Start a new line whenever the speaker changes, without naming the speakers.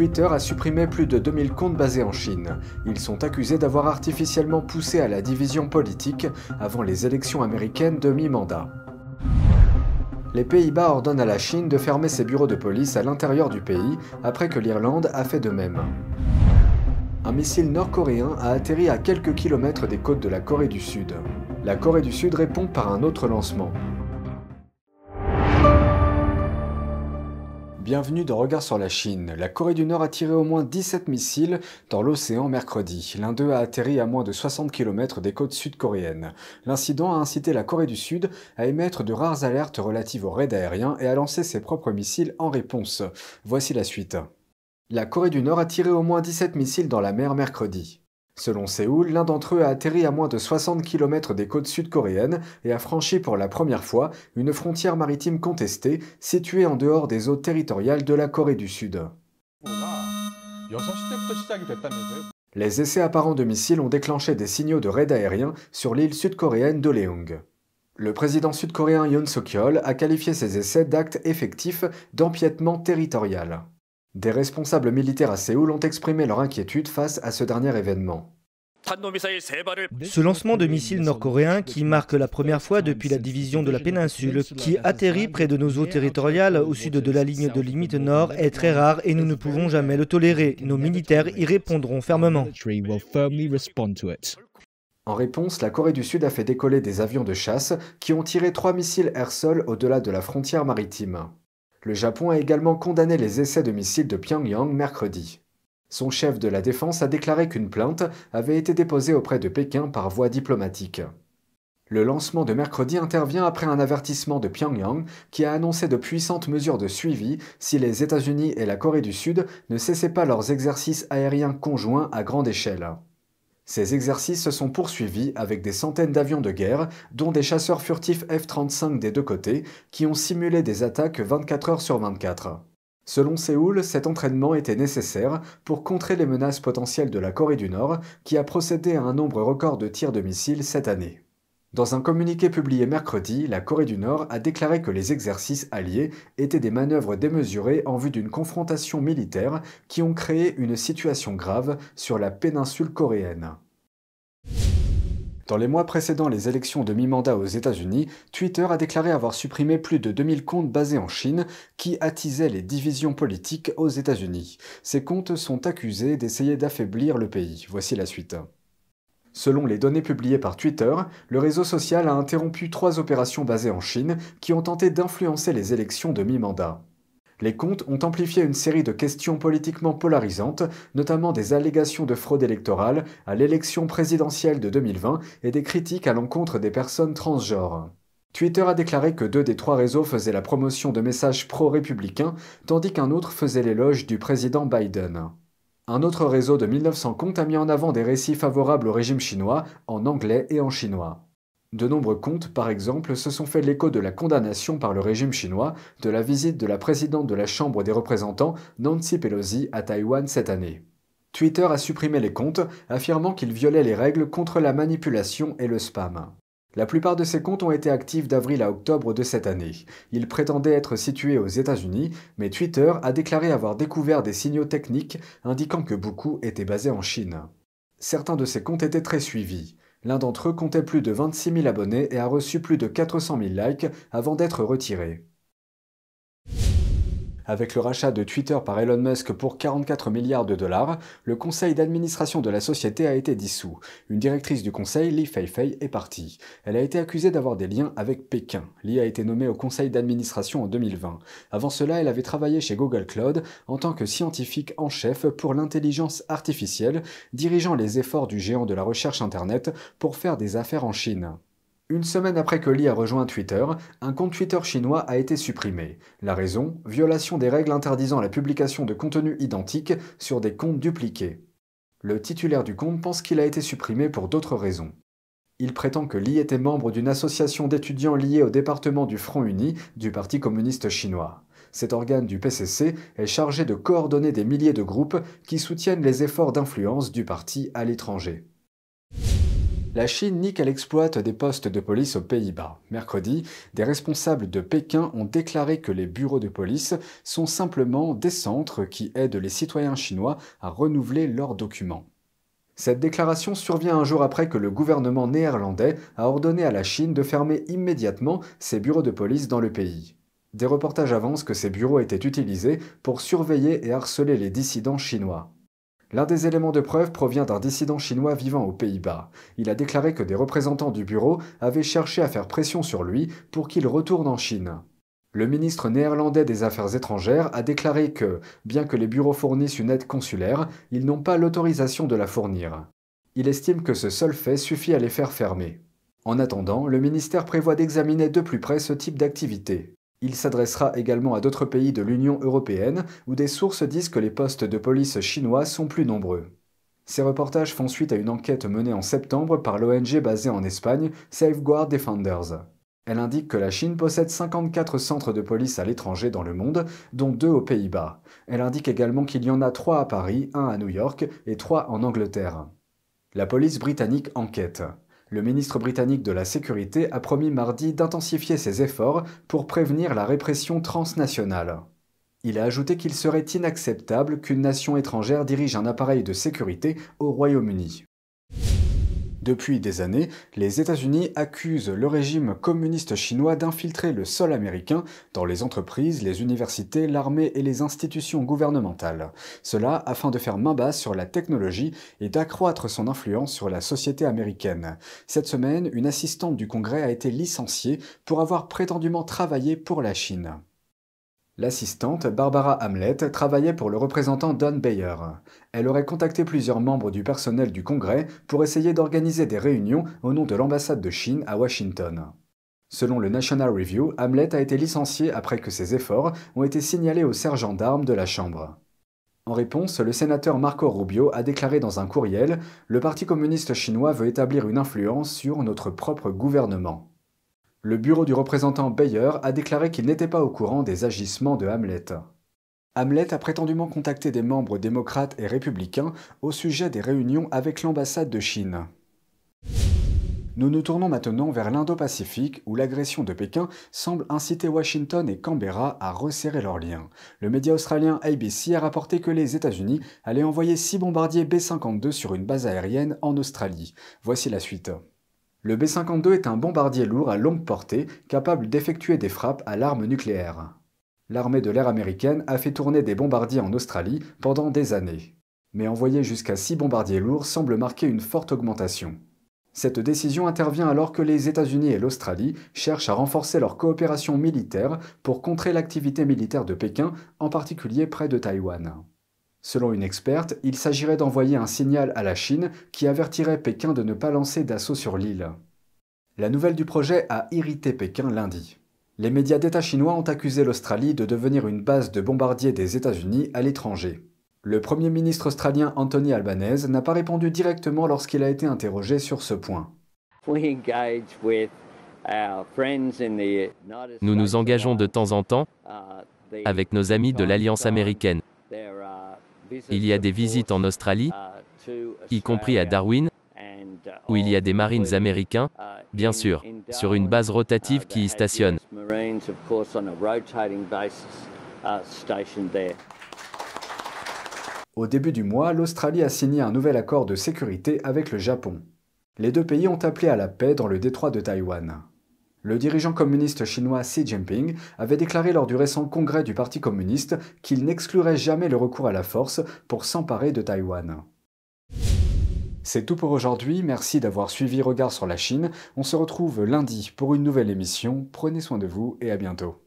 Twitter a supprimé plus de 2000 comptes basés en Chine. Ils sont accusés d'avoir artificiellement poussé à la division politique avant les élections américaines de mi-mandat. Les Pays-Bas ordonnent à la Chine de fermer ses bureaux de police à l'intérieur du pays après que l'Irlande a fait de même. Un missile nord-coréen a atterri à quelques kilomètres des côtes de la Corée du Sud. La Corée du Sud répond par un autre lancement. Bienvenue dans Regard sur la Chine. La Corée du Nord a tiré au moins 17 missiles dans l'océan mercredi. L'un d'eux a atterri à moins de 60 km des côtes sud-coréennes. L'incident a incité la Corée du Sud à émettre de rares alertes relatives aux raids aériens et à lancer ses propres missiles en réponse. Voici la suite. La Corée du Nord a tiré au moins 17 missiles dans la mer mercredi. Selon Séoul, l'un d'entre eux a atterri à moins de 60 km des côtes sud-coréennes et a franchi pour la première fois une frontière maritime contestée située en dehors des eaux territoriales de la Corée du Sud. Les essais apparents de missiles ont déclenché des signaux de raids aérien sur l'île sud-coréenne de Leung. Le président sud-coréen Yoon Suk-yeol a qualifié ces essais d'actes effectifs d'empiètement territorial. Des responsables militaires à Séoul ont exprimé leur inquiétude face à ce dernier événement. Ce lancement de missiles nord-coréens, qui marque la première fois depuis la division de la péninsule, qui atterrit près de nos eaux territoriales au sud de la ligne de limite nord, est très rare et nous ne pouvons jamais le tolérer. Nos militaires y répondront fermement. En réponse, la Corée du Sud a fait décoller des avions de chasse qui ont tiré trois missiles air-sol au-delà de la frontière maritime. Le Japon a également condamné les essais de missiles de Pyongyang mercredi. Son chef de la défense a déclaré qu'une plainte avait été déposée auprès de Pékin par voie diplomatique. Le lancement de mercredi intervient après un avertissement de Pyongyang qui a annoncé de puissantes mesures de suivi si les États-Unis et la Corée du Sud ne cessaient pas leurs exercices aériens conjoints à grande échelle. Ces exercices se sont poursuivis avec des centaines d'avions de guerre, dont des chasseurs furtifs F-35 des deux côtés, qui ont simulé des attaques 24 heures sur 24. Selon Séoul, cet entraînement était nécessaire pour contrer les menaces potentielles de la Corée du Nord, qui a procédé à un nombre record de tirs de missiles cette année. Dans un communiqué publié mercredi, la Corée du Nord a déclaré que les exercices alliés étaient des manœuvres démesurées en vue d'une confrontation militaire qui ont créé une situation grave sur la péninsule coréenne. Dans les mois précédant les élections de mi-mandat aux États-Unis, Twitter a déclaré avoir supprimé plus de 2000 comptes basés en Chine qui attisaient les divisions politiques aux États-Unis. Ces comptes sont accusés d'essayer d'affaiblir le pays. Voici la suite. Selon les données publiées par Twitter, le réseau social a interrompu trois opérations basées en Chine qui ont tenté d'influencer les élections de mi-mandat. Les comptes ont amplifié une série de questions politiquement polarisantes, notamment des allégations de fraude électorale à l'élection présidentielle de 2020 et des critiques à l'encontre des personnes transgenres. Twitter a déclaré que deux des trois réseaux faisaient la promotion de messages pro-républicains, tandis qu'un autre faisait l'éloge du président Biden. Un autre réseau de 1900 comptes a mis en avant des récits favorables au régime chinois, en anglais et en chinois. De nombreux comptes, par exemple, se sont fait l'écho de la condamnation par le régime chinois de la visite de la présidente de la Chambre des représentants, Nancy Pelosi, à Taïwan cette année. Twitter a supprimé les comptes, affirmant qu'ils violaient les règles contre la manipulation et le spam. La plupart de ces comptes ont été actifs d'avril à octobre de cette année. Ils prétendaient être situés aux États-Unis, mais Twitter a déclaré avoir découvert des signaux techniques indiquant que beaucoup étaient basés en Chine. Certains de ces comptes étaient très suivis. L'un d'entre eux comptait plus de 26 000 abonnés et a reçu plus de 400 000 likes avant d'être retiré. Avec le rachat de Twitter par Elon Musk pour 44 milliards de dollars, le conseil d'administration de la société a été dissous. Une directrice du conseil, Li Feifei, est partie. Elle a été accusée d'avoir des liens avec Pékin. Li a été nommée au conseil d'administration en 2020. Avant cela, elle avait travaillé chez Google Cloud en tant que scientifique en chef pour l'intelligence artificielle, dirigeant les efforts du géant de la recherche Internet pour faire des affaires en Chine. Une semaine après que Li a rejoint Twitter, un compte Twitter chinois a été supprimé. La raison Violation des règles interdisant la publication de contenus identiques sur des comptes dupliqués. Le titulaire du compte pense qu'il a été supprimé pour d'autres raisons. Il prétend que Li était membre d'une association d'étudiants liée au département du Front Uni du Parti communiste chinois. Cet organe du PCC est chargé de coordonner des milliers de groupes qui soutiennent les efforts d'influence du parti à l'étranger. La Chine nie qu'elle exploite des postes de police aux Pays-Bas. Mercredi, des responsables de Pékin ont déclaré que les bureaux de police sont simplement des centres qui aident les citoyens chinois à renouveler leurs documents. Cette déclaration survient un jour après que le gouvernement néerlandais a ordonné à la Chine de fermer immédiatement ses bureaux de police dans le pays. Des reportages avancent que ces bureaux étaient utilisés pour surveiller et harceler les dissidents chinois. L'un des éléments de preuve provient d'un dissident chinois vivant aux Pays-Bas. Il a déclaré que des représentants du bureau avaient cherché à faire pression sur lui pour qu'il retourne en Chine. Le ministre néerlandais des Affaires étrangères a déclaré que, bien que les bureaux fournissent une aide consulaire, ils n'ont pas l'autorisation de la fournir. Il estime que ce seul fait suffit à les faire fermer. En attendant, le ministère prévoit d'examiner de plus près ce type d'activité. Il s'adressera également à d'autres pays de l'Union européenne où des sources disent que les postes de police chinois sont plus nombreux. Ces reportages font suite à une enquête menée en septembre par l'ONG basée en Espagne, Safeguard Defenders. Elle indique que la Chine possède 54 centres de police à l'étranger dans le monde, dont deux aux Pays-Bas. Elle indique également qu'il y en a trois à Paris, un à New York et trois en Angleterre. La police britannique enquête. Le ministre britannique de la Sécurité a promis mardi d'intensifier ses efforts pour prévenir la répression transnationale. Il a ajouté qu'il serait inacceptable qu'une nation étrangère dirige un appareil de sécurité au Royaume-Uni. Depuis des années, les États-Unis accusent le régime communiste chinois d'infiltrer le sol américain dans les entreprises, les universités, l'armée et les institutions gouvernementales. Cela afin de faire main basse sur la technologie et d'accroître son influence sur la société américaine. Cette semaine, une assistante du Congrès a été licenciée pour avoir prétendument travaillé pour la Chine. L'assistante, Barbara Hamlet, travaillait pour le représentant Don Bayer. Elle aurait contacté plusieurs membres du personnel du Congrès pour essayer d'organiser des réunions au nom de l'ambassade de Chine à Washington. Selon le National Review, Hamlet a été licencié après que ses efforts ont été signalés au sergent d'armes de la Chambre. En réponse, le sénateur Marco Rubio a déclaré dans un courriel Le Parti communiste chinois veut établir une influence sur notre propre gouvernement. Le bureau du représentant Bayer a déclaré qu'il n'était pas au courant des agissements de Hamlet. Hamlet a prétendument contacté des membres démocrates et républicains au sujet des réunions avec l'ambassade de Chine. Nous nous tournons maintenant vers l'Indo-Pacifique où l'agression de Pékin semble inciter Washington et Canberra à resserrer leurs liens. Le média australien ABC a rapporté que les États-Unis allaient envoyer six bombardiers B-52 sur une base aérienne en Australie. Voici la suite. Le B-52 est un bombardier lourd à longue portée capable d'effectuer des frappes à l'arme nucléaire. L'armée de l'air américaine a fait tourner des bombardiers en Australie pendant des années. Mais envoyer jusqu'à 6 bombardiers lourds semble marquer une forte augmentation. Cette décision intervient alors que les États-Unis et l'Australie cherchent à renforcer leur coopération militaire pour contrer l'activité militaire de Pékin, en particulier près de Taïwan. Selon une experte, il s'agirait d'envoyer un signal à la Chine qui avertirait Pékin de ne pas lancer d'assaut sur l'île. La nouvelle du projet a irrité Pékin lundi. Les médias d'État chinois ont accusé l'Australie de devenir une base de bombardiers des États-Unis à l'étranger. Le Premier ministre australien Anthony Albanese n'a pas répondu directement lorsqu'il a été interrogé sur ce point. Nous nous engageons de temps en temps avec nos amis de l'Alliance américaine, il y a des visites en Australie, y compris à Darwin, où il y a des marines américains, bien sûr, sur une base rotative qui y stationne. Au début du mois, l'Australie a signé un nouvel accord de sécurité avec le Japon. Les deux pays ont appelé à la paix dans le détroit de Taïwan. Le dirigeant communiste chinois Xi Jinping avait déclaré lors du récent congrès du Parti communiste qu'il n'exclurait jamais le recours à la force pour s'emparer de Taïwan. C'est tout pour aujourd'hui, merci d'avoir suivi Regard sur la Chine, on se retrouve lundi pour une nouvelle émission, prenez soin de vous et à bientôt.